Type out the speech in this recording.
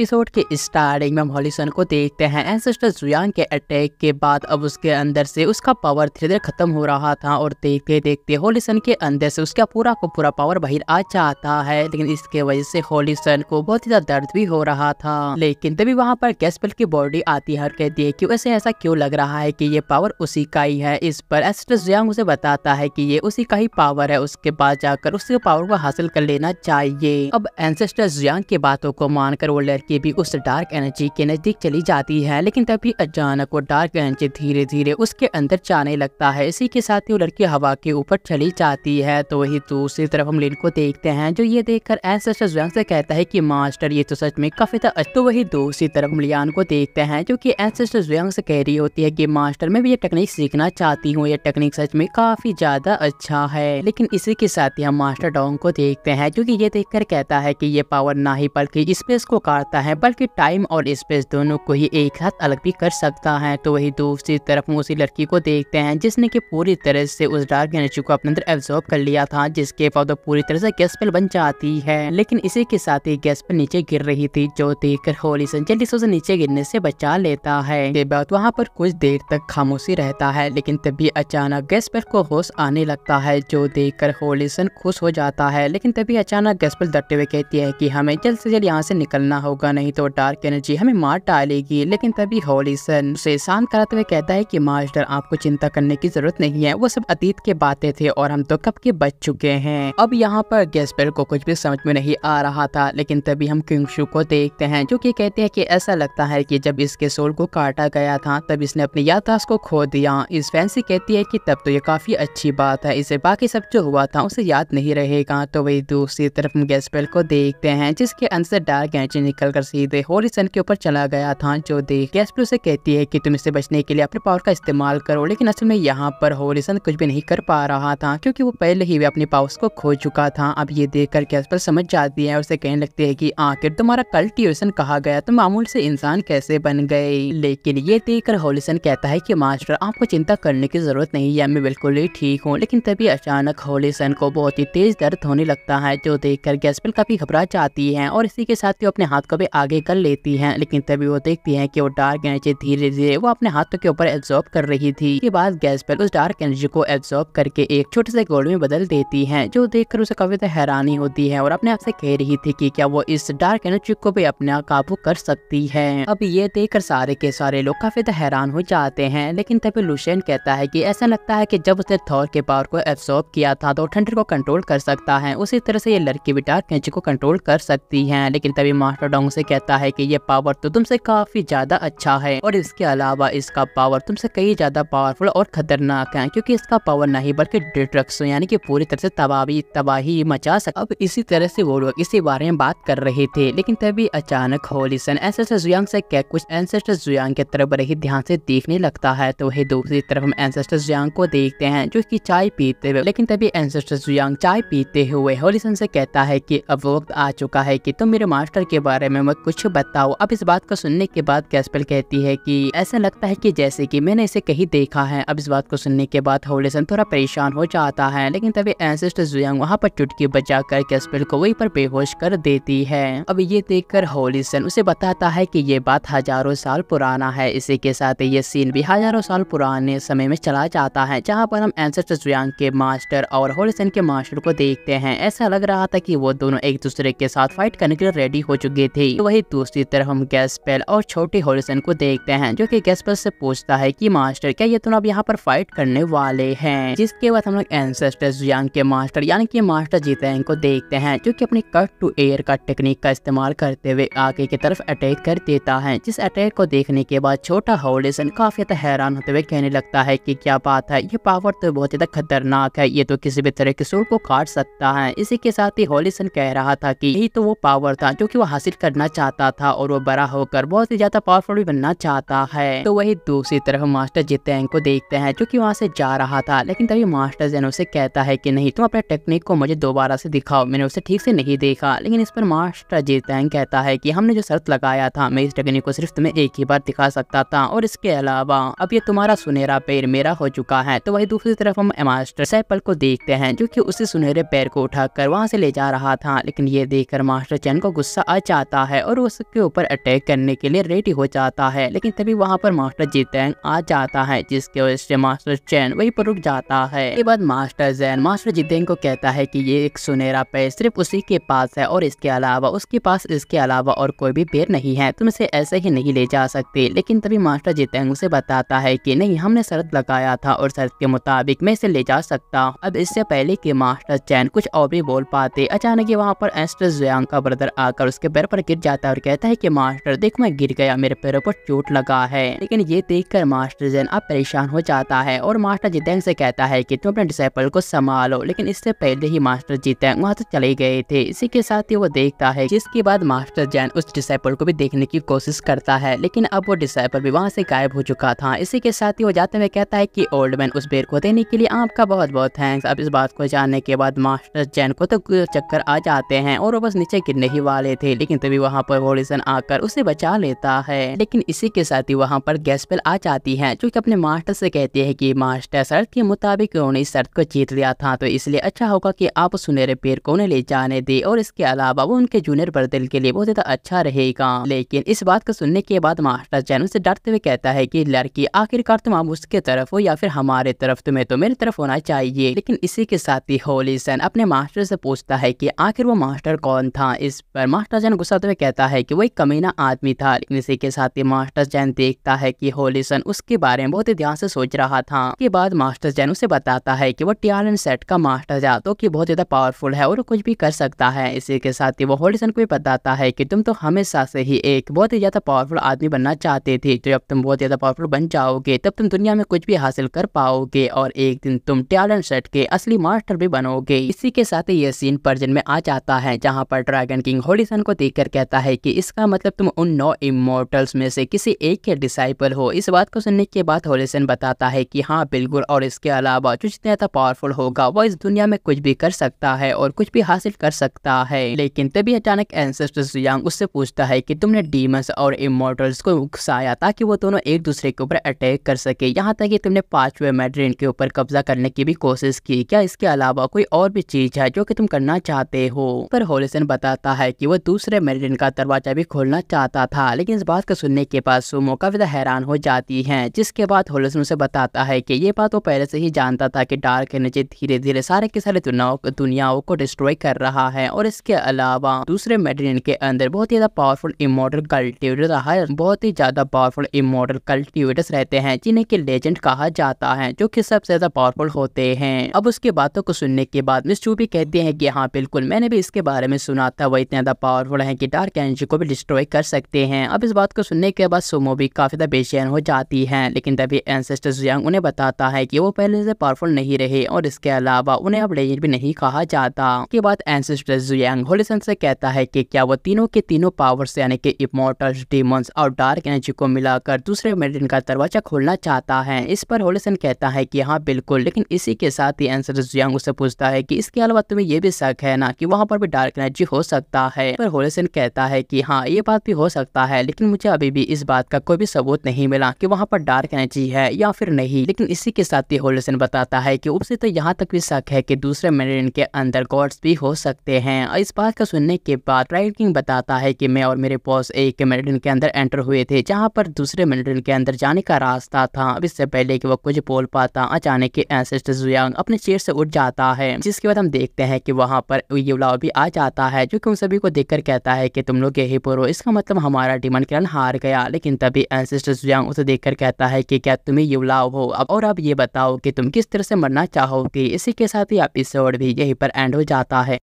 episode के starting में हॉलीसन को देखते हैं एंसेस्टर जुयांग के अटैक के बाद अब उसके अंदर से उसका पावर धीरे धीरे खत्म हो रहा था और देखते देखते हॉलीसन के अंदर से उसका पूरा को पूरा पावर बाहर आ जाता है लेकिन इसके वजह से हॉलीसन को बहुत ज्यादा दर्द भी हो रहा था लेकिन तभी वहाँ पर कैस्पल की बॉडी आती है और कहती है की उसे ऐसा क्यों लग रहा है की ये पावर उसी का ही है इस पर एंसेस्टर जुयांग उसे बताता है की ये उसी का ही पावर है उसके पास जाकर उसके पावर को हासिल कर लेना चाहिए अब एंसेस्टर जुयांग की बातों को मानकर वो के भी उस डार्क एनर्जी के नज़दीक चली जाती है लेकिन तभी अचानक वो डार्क एनर्जी धीरे धीरे उसके अंदर जाने लगता है इसी के साथ ही वो लड़की हवा के ऊपर चली जाती है तो वही दूसरी तरफ हम लिन को देखते हैं जो ये देखकर एंसेस्टर से कहता है की मास्टर ये तो सच में काफी था तो वही दूसरी तरफ लियान को देखते हैं जो की एंसेस्टर कह रही होती है की मास्टर में भी ये टेक्निक सीखना चाहती हूँ ये टेक्निक सच में काफी ज्यादा अच्छा है लेकिन इसी के साथ ही हम मास्टर डोंग को देखते हैं क्योंकि ये देखकर कहता है कि ये पावर ना ही बल्कि स्पेस को काटता सकता है बल्कि टाइम और स्पेस दोनों को ही एक साथ अलग भी कर सकता है तो वही दूसरी तरफ हम उसी लड़की को देखते हैं जिसने की पूरी तरह से उस डार्क एनर्जी को अपने अंदर एब्जॉर्ब कर लिया था जिसके बाद पूरी तरह से गैस बन जाती है लेकिन इसी के साथ ही गैस पर नीचे गिर रही थी जो देख कर होली जल्दी से उसे नीचे गिरने से बचा लेता है बाद वहाँ पर कुछ देर तक खामोशी रहता है लेकिन तभी अचानक पर को होश आने लगता है जो देख कर सन खुश हो जाता है लेकिन तभी अचानक पर डरते हुए कहती है की हमें जल्द से जल्द यहाँ से निकलना होगा होगा नहीं तो डार्क एनर्जी हमें मार डालेगी लेकिन तभी होली सन उसे शांत कराते हुए कहता है कि मास्टर आपको चिंता करने की जरूरत नहीं है वो सब अतीत के बातें थे और हम तो कब के बच चुके हैं अब यहाँ पर गैसपेल को कुछ भी समझ में नहीं आ रहा था लेकिन तभी हम किंगशू को देखते हैं जो की कहते हैं की ऐसा लगता है की जब इसके सोल को काटा गया था तब इसने अपनी याददाश्त को खो दिया इस फैंसी कहती है की तब तो ये काफी अच्छी बात है इसे बाकी सब जो हुआ था उसे याद नहीं रहेगा तो वही दूसरी तरफ हम गैसपेल को देखते हैं जिसके अंदर डार्क एनर्जी निकल निकलकर सीधे होरिसन के ऊपर चला गया था जो देख गैसप्रो से कहती है कि तुम इससे बचने के लिए अपने पावर का इस्तेमाल करो लेकिन असल में यहाँ पर होरिसन कुछ भी नहीं कर पा रहा था क्योंकि वो पहले ही वे अपने पावर्स को खो चुका था अब ये देख कर गैसप्रो समझ जाती है और उसे कहने लगती है की आखिर तुम्हारा कल्टिवेशन कहा गया तुम मामूल से इंसान कैसे बन गए लेकिन ये देख कर होलिसन कहता है की मास्टर आपको चिंता करने की जरूरत नहीं है मैं बिल्कुल ही ठीक हूँ लेकिन तभी अचानक होलिसन को बहुत ही तेज दर्द होने लगता है जो देखकर गैसप्रो काफी घबरा जाती है और इसी के साथ ही अपने हाथ को किताबें आगे कर लेती हैं लेकिन तभी वो देखती हैं कि वो डार्क एनर्जी धीरे धीरे वो अपने हाथों के ऊपर एब्जॉर्ब कर रही थी के बाद गैस पर उस डार्क एनर्जी को एब्जॉर्ब करके एक छोटे से गोल में बदल देती है जो देख उसे काफी हैरानी होती है और अपने आप से कह रही थी की क्या वो इस डार्क एनर्जी को भी अपने काबू कर सकती है अब ये देखकर सारे के सारे लोग काफी हैरान हो जाते हैं लेकिन तभी लुशेन कहता है की ऐसा लगता है की जब उसने थौर के पावर को एब्सॉर्ब किया था तो ठंड को कंट्रोल कर सकता है उसी तरह से ये लड़की भी डार्क एनर्जी को कंट्रोल कर सकती है लेकिन तभी मास्टर डोंग सोंग से कहता है कि ये पावर तो तुमसे काफी ज्यादा अच्छा है और इसके अलावा इसका पावर तुमसे कई ज्यादा पावरफुल और खतरनाक है क्योंकि इसका पावर नहीं बल्कि डिट्रक्स यानी कि पूरी तरह से तबाही तबाही मचा सकता अब इसी तरह से वो लोग इसी बारे में बात कर रहे थे लेकिन तभी अचानक होलीसन एंसेस्टर जुयांग से कह कुछ एंसेस्टर जुयांग के तरफ रही ध्यान से देखने लगता है तो वही दूसरी तरफ हम एंसेस्टर जुयांग को देखते हैं जो की चाय पीते हुए लेकिन तभी एंसेस्टर जुयांग चाय पीते हुए होलीसन से कहता है की अब वक्त आ चुका है की तुम मेरे मास्टर के बारे में में मत कुछ बताओ अब इस बात को सुनने के बाद कैसपल कहती है कि ऐसा लगता है कि जैसे कि मैंने इसे कहीं देखा है अब इस बात को सुनने के बाद होलेसन थोड़ा परेशान हो जाता है लेकिन तभी एंसेस्ट जुयांग वहाँ पर चुटकी बजा कर कैसपल को वही पर बेहोश कर देती है अब ये देख कर होलेसन उसे बताता है की ये बात हजारों साल पुराना है इसी के साथ ये सीन भी हजारों साल पुराने समय में चला जाता है जहाँ पर हम एंसेस्ट जुयांग के मास्टर और होलेसन के मास्टर को देखते हैं ऐसा लग रहा था की वो दोनों एक दूसरे के साथ फाइट करने के लिए रेडी हो चुके थे थी तो वही दूसरी तरफ हम गैस पेल और छोटे होरिसन को देखते हैं जो कि गैस पेल से पूछता है कि मास्टर क्या ये तुम अब यहाँ पर फाइट करने वाले हैं जिसके बाद हम लोग एंसेस्टर जुआंग के मास्टर यानी कि मास्टर जीतैंग को देखते हैं जो की अपनी कट टू एयर का टेक्निक का इस्तेमाल करते हुए आगे की तरफ अटैक कर देता है जिस अटैक को देखने के बाद छोटा होरिसन काफी ज्यादा हैरान होते हुए कहने लगता है की क्या बात है ये पावर तो बहुत ज्यादा खतरनाक है ये तो किसी भी तरह के सूट को काट सकता है इसी के साथ ही होलिसन कह रहा था की यही तो वो पावर था जो की वो हासिल करने अपना चाहता था और वो बड़ा होकर बहुत ही ज्यादा पावरफुल भी बनना चाहता है तो वही दूसरी तरफ मास्टर जितेंग को देखते हैं जो की वहाँ से जा रहा था लेकिन तभी मास्टर जैन उसे कहता है की नहीं तुम अपने टेक्निक को मुझे दोबारा से दिखाओ मैंने उसे ठीक से नहीं देखा लेकिन इस पर मास्टर जितेंग कहता है की हमने जो शर्त लगाया था मैं इस टेक्निक को सिर्फ तुम्हें एक ही बार दिखा सकता था और इसके अलावा अब ये तुम्हारा सुनहरा पैर मेरा हो चुका है तो वही दूसरी तरफ हम मास्टर सैपल को देखते हैं जो कि उसी सुनहरे पैर को उठाकर वहाँ से ले जा रहा था लेकिन ये देखकर मास्टर चैन को गुस्सा आ जाता है और उसके ऊपर अटैक करने के लिए रेडी हो जाता है लेकिन तभी वहाँ पर मास्टर जीतेंग आ जाता है जिसके वजह से मास्टर चैन वही पर रुक जाता है इसके बाद मास्टर जैन मास्टर जीतैंग को कहता है की ये एक सुनहरा पेड़ सिर्फ उसी के पास है और इसके अलावा उसके पास इसके अलावा और कोई भी पेड़ नहीं है तुम इसे ऐसे ही नहीं ले जा सकते लेकिन तभी मास्टर जीतैंग उसे बताता है की नहीं हमने शर्त लगाया था और शर्त के मुताबिक मैं इसे ले जा सकता अब इससे पहले की मास्टर चैन कुछ और भी बोल पाते अचानक वहाँ पर एस्टर जुआंग का ब्रदर आकर उसके पैर पर गिर जाता है और कहता है कि मास्टर देखो मैं गिर गया मेरे पैरों पर चोट लगा है लेकिन ये देखकर मास्टर जैन अब परेशान हो जाता है और मास्टर जितेंग से कहता है कि तुम अपने डिसाइपल को संभालो लेकिन इससे पहले ही मास्टर जितेंग वहाँ से चले गए थे इसी के साथ ही वो देखता है जिसके बाद मास्टर जैन उस डिसाइपल को भी देखने की कोशिश करता है लेकिन अब वो डिसाइपल भी वहाँ से गायब हो चुका था इसी के साथ ही वो जाते हुए कहता है की ओल्ड मैन उस बेर को देने के लिए आपका बहुत बहुत थैंक्स अब इस बात को जानने के बाद मास्टर जैन को तो चक्कर आ जाते हैं और वो बस नीचे गिरने ही वाले थे लेकिन तभी वहाँ पर वॉरिसन आकर उसे बचा लेता है लेकिन इसी के साथ ही वहाँ पर गैसपेल आ जाती है जो की अपने मास्टर से कहती है की मास्टर शर्त के मुताबिक उन्होंने इस शर्त को जीत लिया था तो इसलिए अच्छा होगा की आप सुनहरे पेड़ को उन्हें ले जाने दे और इसके अलावा वो उनके जूनियर बर्दल के लिए बहुत ज्यादा अच्छा रहेगा लेकिन इस बात को सुनने के बाद मास्टर जैन उसे डरते हुए कहता है की लड़की आखिरकार तुम आप उसके तरफ हो या फिर हमारे तरफ तुम्हें तो मेरी तरफ होना चाहिए लेकिन इसी के साथ ही होली अपने मास्टर से पूछता है की आखिर वो मास्टर कौन था इस पर मास्टर जैन गुस्सा मास्टर कहता है कि वो एक कमीना आदमी था लेकिन इसी के साथ ही मास्टर जैन देखता है कि होलीसन उसके बारे में बहुत ही ध्यान से सोच रहा था के बाद मास्टर जैन उसे बताता है कि वो टियान सेट का मास्टर तो कि बहुत ज्यादा पावरफुल है और कुछ भी कर सकता है इसी के साथ ही वो होलीसन को भी बताता है की तुम तो हमेशा से ही एक बहुत ही ज्यादा पावरफुल आदमी बनना चाहते थे तो जब तुम बहुत ज्यादा पावरफुल बन जाओगे तब तुम दुनिया में कुछ भी हासिल कर पाओगे और एक दिन तुम टियालन सेट के असली मास्टर भी बनोगे इसी के साथ ही ये सीन पर्जन में आ जाता है जहाँ पर ड्रैगन किंग होलीसन को देखकर कहता है कि इसका मतलब तुम उन नौ इमोटल्स में से किसी एक के डिसाइपल हो इस बात को सुनने के बाद होलिसन बताता है कि हाँ बिल्कुल और इसके अलावा जो जितना पावरफुल होगा वह इस दुनिया में कुछ भी कर सकता है और कुछ भी हासिल कर सकता है लेकिन तभी अचानक एंसेस्टर्स यांग उससे पूछता है कि तुमने डीमस और इमोटल्स को उकसाया ताकि वो दोनों एक दूसरे के ऊपर अटैक कर सके यहाँ तक कि तुमने पांचवे मेड्रेन के ऊपर कब्जा करने की भी कोशिश की क्या इसके अलावा कोई और भी चीज है जो कि तुम करना चाहते हो पर होलिसन बताता है कि वो दूसरे मेड्रेन ट्रेन का दरवाजा भी खोलना चाहता था लेकिन इस बात को सुनने के बाद सुमो काफी हैरान हो जाती है जिसके बाद होलसन उसे बताता है कि ये बात वो पहले से ही जानता था कि डार्क एनर्जी धीरे धीरे सारे के सारे दुनियाओं को डिस्ट्रॉय कर रहा है और इसके अलावा दूसरे मेडिन के अंदर बहुत ही ज्यादा पावरफुल इमोडल कल्टिवेटर रहा है बहुत ही ज्यादा पावरफुल इमोडल कल्टिवेटर्स रहते हैं जिन्हें की लेजेंड कहा जाता है जो की सबसे ज्यादा पावरफुल होते हैं अब उसकी बातों को सुनने के बाद मिस चू भी कहते हैं की हाँ बिल्कुल मैंने भी इसके बारे में सुना था वो इतने ज्यादा पावरफुल है की डार्क एनर्जी को भी डिस्ट्रॉय कर सकते हैं अब इस बात को सुनने के बाद सुमो भी काफ़ी ज़्यादा बेचैन हो जाती है लेकिन तभी एनसेस्टर जुयांग उन्हें बताता है कि वो पहले से पावरफुल नहीं रहे और इसके अलावा उन्हें अब लेजेंड भी नहीं कहा जाता के बाद एनसेस्टर जुयांग होलीसन से कहता है की क्या वो तीनों के तीनों पावर्स यानी कि इमोटल डिमोन्स और डार्क एनर्जी को मिलाकर दूसरे मेडिन का दरवाजा खोलना चाहता है इस पर होलीसन कहता है की हाँ बिल्कुल लेकिन इसी के साथ ही एनसेस्टर जुयांग उसे पूछता है की इसके अलावा तुम्हें ये भी शक है ना की वहाँ पर भी डार्क एनर्जी हो सकता है पर होलीसन कहता कहता है कि हाँ ये बात भी हो सकता है लेकिन मुझे अभी भी इस बात का कोई भी सबूत नहीं मिला कि वहाँ पर डार्क एनर्जी है या फिर नहीं लेकिन इसी के साथ ही होल्डसन बताता है कि उसे तो यहाँ तक भी शक है कि दूसरे मेरिन के अंदर गॉड्स भी हो सकते हैं और इस बात का सुनने के बाद राइट किंग बताता है कि मैं और मेरे बॉस एक मेरिन के अंदर एंटर हुए थे जहाँ पर दूसरे मेरिन के अंदर जाने का रास्ता था अब इससे पहले की वो कुछ बोल पाता अचानक के एंसेस्टर जुयांग अपने चेयर से उठ जाता है जिसके बाद हम देखते हैं कि वहाँ पर युलाव भी आ जाता है जो कि उन सभी को देखकर कहता है कि कि तुम लोग यही पुरो इसका मतलब हमारा डिमन किरण हार गया लेकिन तभी एंसेस्टर जुआंग उसे देख कहता है की क्या तुम्हें युवलाव हो अब और अब ये बताओ की तुम किस तरह से मरना चाहोगे इसी के साथ ही आप इस भी यही पर एंड हो जाता है